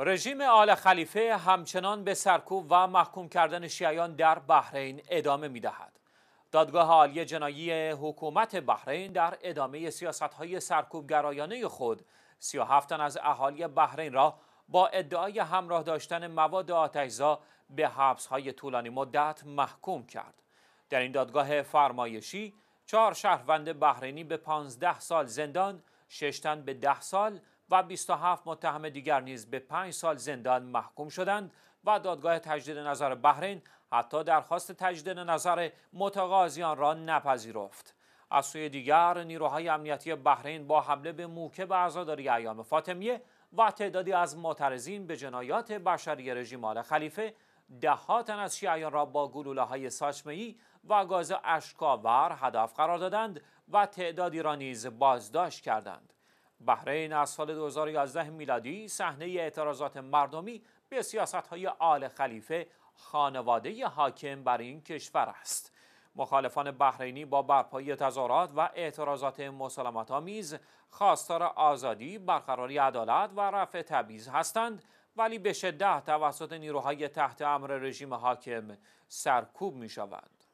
رژیم آل خلیفه همچنان به سرکوب و محکوم کردن شیعیان در بحرین ادامه می دهد. دادگاه عالی جنایی حکومت بحرین در ادامه سیاست های گرایانه خود 37 تن از اهالی بحرین را با ادعای همراه داشتن مواد آتشزا به حبس های طولانی مدت محکوم کرد. در این دادگاه فرمایشی چهار شهروند بحرینی به 15 سال زندان، شش تن به 10 سال و 27 متهم دیگر نیز به 5 سال زندان محکوم شدند و دادگاه تجدید نظر بحرین حتی درخواست تجدید نظر متقاضیان را نپذیرفت از سوی دیگر نیروهای امنیتی بحرین با حمله به موکه به عزاداری ایام فاطمیه و تعدادی از معترضین به جنایات بشری رژیم آل خلیفه دهها تن از شیعیان را با گلوله های و گاز اشکاور هدف قرار دادند و تعدادی را نیز بازداشت کردند بحرین از سال 2011 میلادی صحنه اعتراضات مردمی به سیاست های آل خلیفه خانواده حاکم بر این کشور است. مخالفان بحرینی با برپایی تظاهرات و اعتراضات مسالمت آمیز خواستار آزادی، برقراری عدالت و رفع تبعیض هستند ولی به شدت توسط نیروهای تحت امر رژیم حاکم سرکوب می شوند.